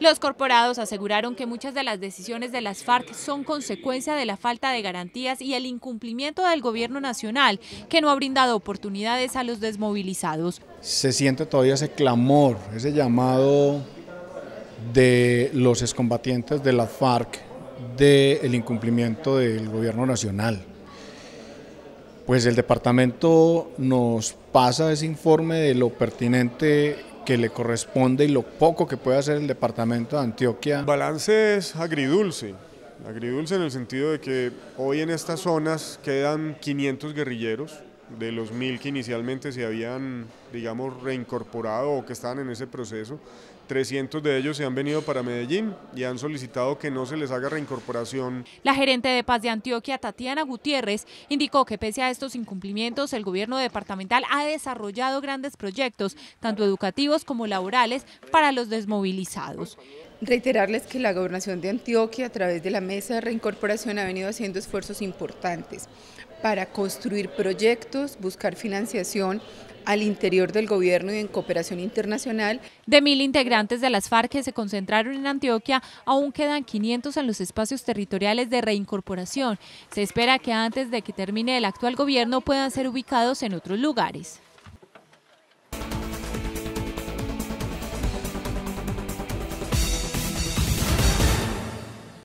Los corporados aseguraron que muchas de las decisiones de las FARC son consecuencia de la falta de garantías y el incumplimiento del gobierno nacional, que no ha brindado oportunidades a los desmovilizados. Se siente todavía ese clamor, ese llamado de los excombatientes de las FARC del incumplimiento del gobierno nacional. Pues el departamento nos pasa ese informe de lo pertinente que le corresponde y lo poco que puede hacer el departamento de Antioquia. balance es agridulce, agridulce en el sentido de que hoy en estas zonas quedan 500 guerrilleros, de los mil que inicialmente se habían, digamos, reincorporado o que estaban en ese proceso, 300 de ellos se han venido para Medellín y han solicitado que no se les haga reincorporación. La gerente de Paz de Antioquia, Tatiana Gutiérrez, indicó que pese a estos incumplimientos, el gobierno departamental ha desarrollado grandes proyectos, tanto educativos como laborales, para los desmovilizados. Reiterarles que la gobernación de Antioquia, a través de la mesa de reincorporación, ha venido haciendo esfuerzos importantes para construir proyectos, buscar financiación al interior del gobierno y en cooperación internacional. De mil integrantes de las FARC que se concentraron en Antioquia, aún quedan 500 en los espacios territoriales de reincorporación. Se espera que antes de que termine el actual gobierno puedan ser ubicados en otros lugares.